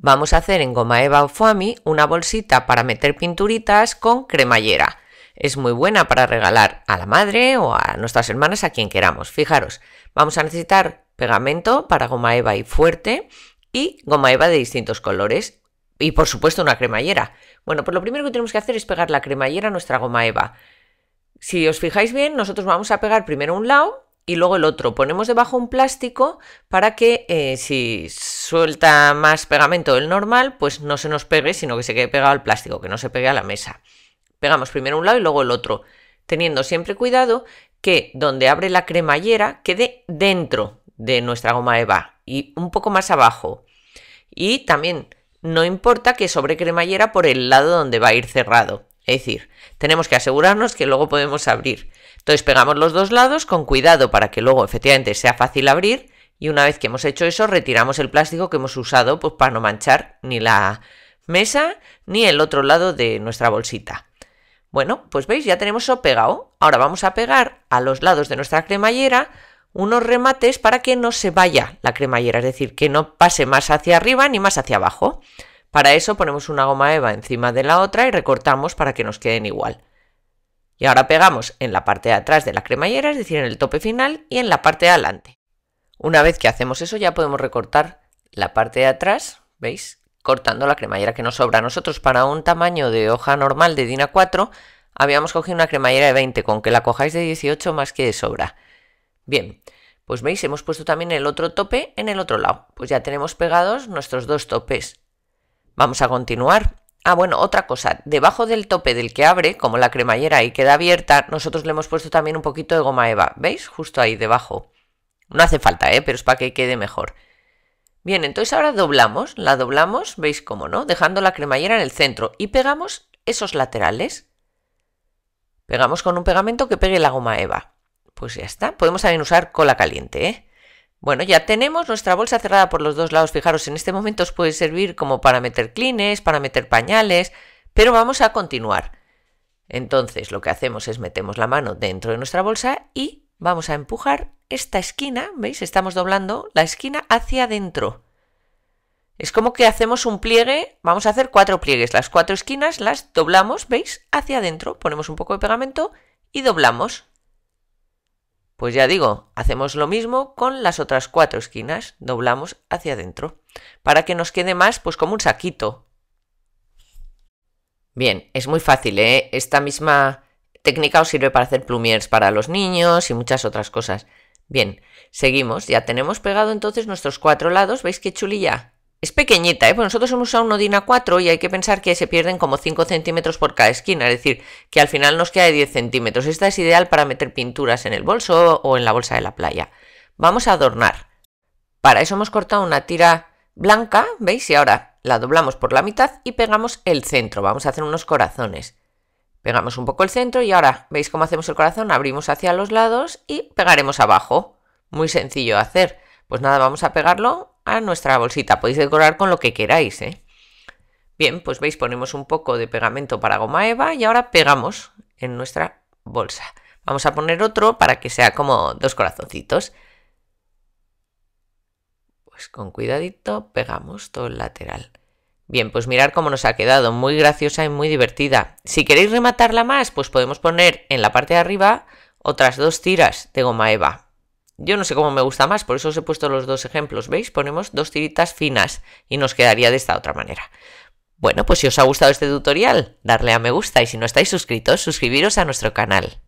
Vamos a hacer en goma eva o foamy una bolsita para meter pinturitas con cremallera. Es muy buena para regalar a la madre o a nuestras hermanas, a quien queramos. Fijaros, vamos a necesitar pegamento para goma eva y fuerte y goma eva de distintos colores y por supuesto una cremallera. Bueno, pues lo primero que tenemos que hacer es pegar la cremallera a nuestra goma eva. Si os fijáis bien, nosotros vamos a pegar primero un lado y luego el otro. Ponemos debajo un plástico para que eh, si suelta más pegamento del normal, pues no se nos pegue, sino que se quede pegado al plástico, que no se pegue a la mesa. Pegamos primero un lado y luego el otro, teniendo siempre cuidado que donde abre la cremallera quede dentro de nuestra goma eva y un poco más abajo. Y también no importa que sobre cremallera por el lado donde va a ir cerrado. Es decir, tenemos que asegurarnos que luego podemos abrir. Entonces pegamos los dos lados con cuidado para que luego efectivamente sea fácil abrir y una vez que hemos hecho eso retiramos el plástico que hemos usado pues, para no manchar ni la mesa ni el otro lado de nuestra bolsita. Bueno, pues veis, ya tenemos eso pegado. Ahora vamos a pegar a los lados de nuestra cremallera unos remates para que no se vaya la cremallera, es decir, que no pase más hacia arriba ni más hacia abajo. Para eso ponemos una goma eva encima de la otra y recortamos para que nos queden igual. Y ahora pegamos en la parte de atrás de la cremallera, es decir, en el tope final y en la parte de adelante. Una vez que hacemos eso ya podemos recortar la parte de atrás, ¿veis? Cortando la cremallera que nos sobra. Nosotros para un tamaño de hoja normal de DIN A4 habíamos cogido una cremallera de 20, con que la cojáis de 18 más que de sobra. Bien, pues veis, hemos puesto también el otro tope en el otro lado. Pues ya tenemos pegados nuestros dos topes. Vamos a continuar. Ah, bueno, otra cosa, debajo del tope del que abre, como la cremallera ahí queda abierta, nosotros le hemos puesto también un poquito de goma eva, ¿veis? Justo ahí debajo. No hace falta, ¿eh? Pero es para que quede mejor. Bien, entonces ahora doblamos, la doblamos, ¿veis cómo no? Dejando la cremallera en el centro y pegamos esos laterales. Pegamos con un pegamento que pegue la goma eva. Pues ya está. Podemos también usar cola caliente, ¿eh? Bueno, ya tenemos nuestra bolsa cerrada por los dos lados. Fijaros, en este momento os puede servir como para meter clines, para meter pañales, pero vamos a continuar. Entonces, lo que hacemos es metemos la mano dentro de nuestra bolsa y vamos a empujar esta esquina, ¿veis? Estamos doblando la esquina hacia adentro. Es como que hacemos un pliegue, vamos a hacer cuatro pliegues, las cuatro esquinas las doblamos, ¿veis? Hacia adentro, ponemos un poco de pegamento y doblamos. Pues ya digo, hacemos lo mismo con las otras cuatro esquinas, doblamos hacia adentro, para que nos quede más pues como un saquito. Bien, es muy fácil, ¿eh? Esta misma técnica os sirve para hacer plumiers para los niños y muchas otras cosas. Bien, seguimos, ya tenemos pegado entonces nuestros cuatro lados, ¿veis qué chulilla? Es pequeñita, ¿eh? Pues nosotros hemos usado un Odina 4 y hay que pensar que se pierden como 5 centímetros por cada esquina, es decir, que al final nos queda de 10 centímetros. Esta es ideal para meter pinturas en el bolso o en la bolsa de la playa. Vamos a adornar. Para eso hemos cortado una tira blanca, ¿veis? Y ahora la doblamos por la mitad y pegamos el centro. Vamos a hacer unos corazones. Pegamos un poco el centro y ahora, ¿veis cómo hacemos el corazón? Abrimos hacia los lados y pegaremos abajo. Muy sencillo de hacer. Pues nada, vamos a pegarlo a nuestra bolsita. Podéis decorar con lo que queráis, ¿eh? Bien, pues veis, ponemos un poco de pegamento para goma eva y ahora pegamos en nuestra bolsa. Vamos a poner otro para que sea como dos corazoncitos. Pues con cuidadito pegamos todo el lateral. Bien, pues mirad cómo nos ha quedado, muy graciosa y muy divertida. Si queréis rematarla más, pues podemos poner en la parte de arriba otras dos tiras de goma eva. Yo no sé cómo me gusta más, por eso os he puesto los dos ejemplos, ¿veis? Ponemos dos tiritas finas y nos quedaría de esta otra manera. Bueno, pues si os ha gustado este tutorial, darle a me gusta y si no estáis suscritos, suscribiros a nuestro canal.